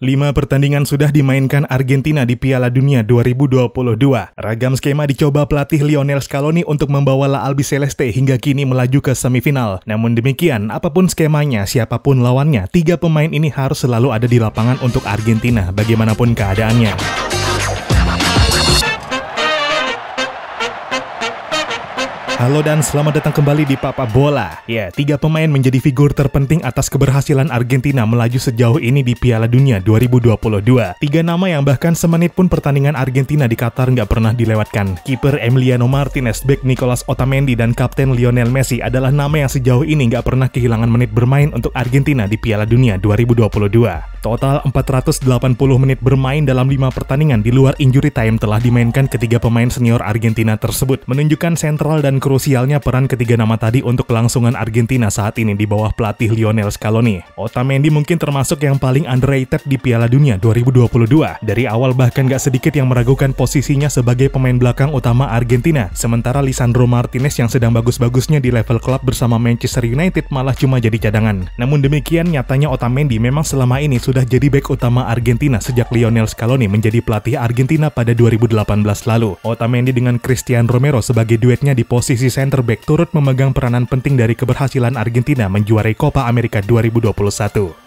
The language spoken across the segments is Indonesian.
Lima pertandingan sudah dimainkan Argentina di Piala Dunia 2022. Ragam skema dicoba pelatih Lionel Scaloni untuk membawa La Albiceleste hingga kini melaju ke semifinal. Namun demikian, apapun skemanya, siapapun lawannya, tiga pemain ini harus selalu ada di lapangan untuk Argentina bagaimanapun keadaannya. Halo dan selamat datang kembali di Papa Bola. Ya, tiga pemain menjadi figur terpenting atas keberhasilan Argentina melaju sejauh ini di Piala Dunia 2022. Tiga nama yang bahkan semenit pun pertandingan Argentina di Qatar nggak pernah dilewatkan. Kiper Emiliano Martinez, bek Nicolas Otamendi, dan kapten Lionel Messi adalah nama yang sejauh ini nggak pernah kehilangan menit bermain untuk Argentina di Piala Dunia 2022. Total 480 menit bermain dalam lima pertandingan di luar injury time telah dimainkan ketiga pemain senior Argentina tersebut, menunjukkan sentral dan krusialnya peran ketiga nama tadi untuk kelangsungan Argentina saat ini di bawah pelatih Lionel Scaloni. Otamendi mungkin termasuk yang paling underrated di Piala Dunia 2022. Dari awal bahkan gak sedikit yang meragukan posisinya sebagai pemain belakang utama Argentina. Sementara Lisandro Martinez yang sedang bagus-bagusnya di level klub bersama Manchester United malah cuma jadi cadangan. Namun demikian, nyatanya Otamendi memang selama ini sudah jadi back utama Argentina sejak Lionel Scaloni menjadi pelatih Argentina pada 2018 lalu. Otamendi dengan Christian Romero sebagai duetnya di posisi posisi center back turut memegang peranan penting dari keberhasilan Argentina menjuarai Copa America 2021.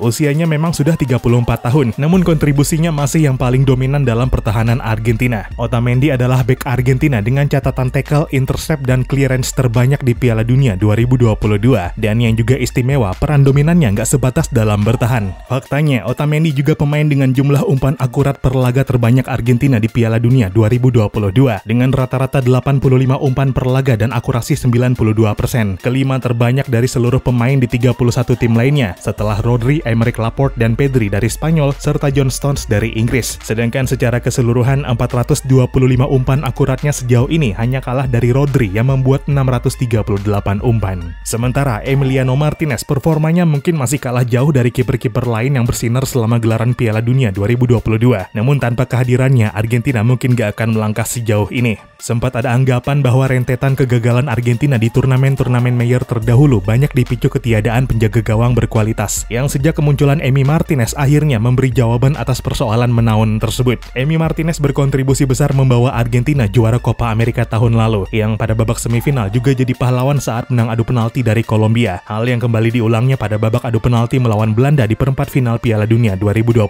Usianya memang sudah 34 tahun, namun kontribusinya masih yang paling dominan dalam pertahanan Argentina. Otamendi adalah back Argentina dengan catatan tackle, intercept, dan clearance terbanyak di Piala Dunia 2022. Dan yang juga istimewa, peran dominannya nggak sebatas dalam bertahan. Faktanya, Otamendi juga pemain dengan jumlah umpan akurat per laga terbanyak Argentina di Piala Dunia 2022 dengan rata-rata 85 umpan per laga dan akurat akurasi 92%, kelima terbanyak dari seluruh pemain di 31 tim lainnya, setelah Rodri, Emerick Laporte, dan Pedri dari Spanyol, serta John Stones dari Inggris. Sedangkan secara keseluruhan, 425 umpan akuratnya sejauh ini hanya kalah dari Rodri yang membuat 638 umpan. Sementara Emiliano Martinez performanya mungkin masih kalah jauh dari kiper-kiper lain yang bersinar selama gelaran Piala Dunia 2022. Namun tanpa kehadirannya, Argentina mungkin gak akan melangkah sejauh ini. Sempat ada anggapan bahwa rentetan kegagalan andalan Argentina di turnamen-turnamen mayor terdahulu banyak dipicu ketiadaan penjaga gawang berkualitas, yang sejak kemunculan Emi Martinez akhirnya memberi jawaban atas persoalan menaun tersebut. Emi Martinez berkontribusi besar membawa Argentina juara Copa America tahun lalu, yang pada babak semifinal juga jadi pahlawan saat menang adu penalti dari Kolombia. Hal yang kembali diulangnya pada babak adu penalti melawan Belanda di perempat final Piala Dunia 2022.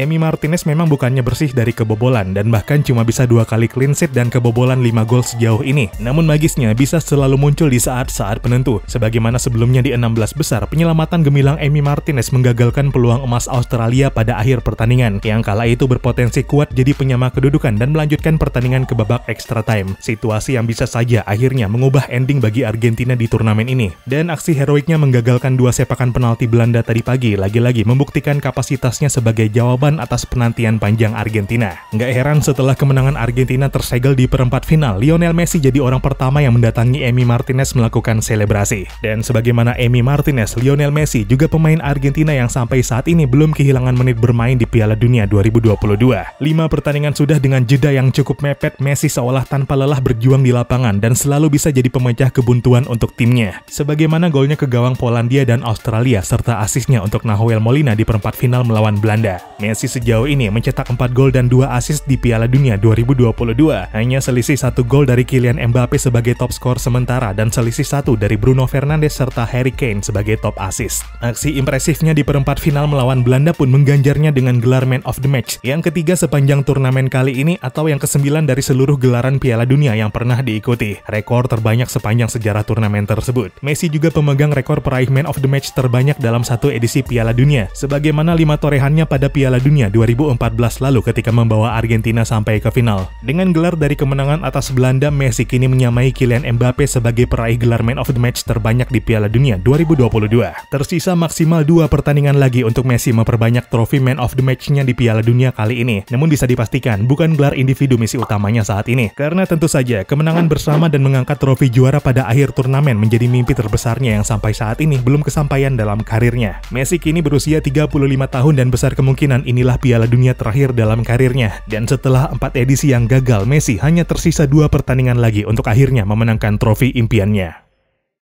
Emi Martinez memang bukannya bersih dari kebobolan dan bahkan cuma bisa dua kali clean sheet dan kebobolan 5 gol sejauh ini. Namun magisnya seharusnya bisa selalu muncul di saat-saat penentu. Sebagaimana sebelumnya di 16 besar, penyelamatan gemilang Amy Martinez menggagalkan peluang emas Australia pada akhir pertandingan. Yang kala itu berpotensi kuat jadi penyama kedudukan dan melanjutkan pertandingan ke babak extra time. Situasi yang bisa saja akhirnya mengubah ending bagi Argentina di turnamen ini. Dan aksi heroiknya menggagalkan dua sepakan penalti Belanda tadi pagi lagi-lagi membuktikan kapasitasnya sebagai jawaban atas penantian panjang Argentina. Nggak heran setelah kemenangan Argentina tersegel di perempat final, Lionel Messi jadi orang pertama yang yang mendatangi Emi Martinez melakukan selebrasi. Dan sebagaimana Emi Martinez, Lionel Messi juga pemain Argentina yang sampai saat ini belum kehilangan menit bermain di Piala Dunia 2022. Lima pertandingan sudah dengan jeda yang cukup mepet, Messi seolah tanpa lelah berjuang di lapangan dan selalu bisa jadi pemecah kebuntuan untuk timnya. Sebagaimana golnya ke gawang Polandia dan Australia serta asisnya untuk Nahuel Molina di perempat final melawan Belanda. Messi sejauh ini mencetak 4 gol dan 2 asis di Piala Dunia 2022, hanya selisih satu gol dari Kylian Mbappe sebagai top skor sementara dan selisih satu dari Bruno Fernandes serta Harry Kane sebagai top assist. Aksi impresifnya di perempat final melawan Belanda pun mengganjarnya dengan gelar Man of the Match, yang ketiga sepanjang turnamen kali ini atau yang kesembilan dari seluruh gelaran Piala Dunia yang pernah diikuti, rekor terbanyak sepanjang sejarah turnamen tersebut. Messi juga pemegang rekor peraih Man of the Match terbanyak dalam satu edisi Piala Dunia, sebagaimana lima torehannya pada Piala Dunia 2014 lalu ketika membawa Argentina sampai ke final. Dengan gelar dari kemenangan atas Belanda, Messi kini menyamai penampilan Mbappe sebagai peraih gelar Man of the Match terbanyak di Piala Dunia 2022. Tersisa maksimal dua pertandingan lagi untuk Messi memperbanyak trofi Man of the Match-nya di Piala Dunia kali ini. Namun bisa dipastikan bukan gelar individu misi utamanya saat ini. Karena tentu saja kemenangan bersama dan mengangkat trofi juara pada akhir turnamen menjadi mimpi terbesarnya yang sampai saat ini belum kesampaian dalam karirnya. Messi kini berusia 35 tahun dan besar kemungkinan inilah Piala Dunia terakhir dalam karirnya. Dan setelah empat edisi yang gagal, Messi hanya tersisa dua pertandingan lagi untuk akhirnya memenangkan menangkan trofi impiannya.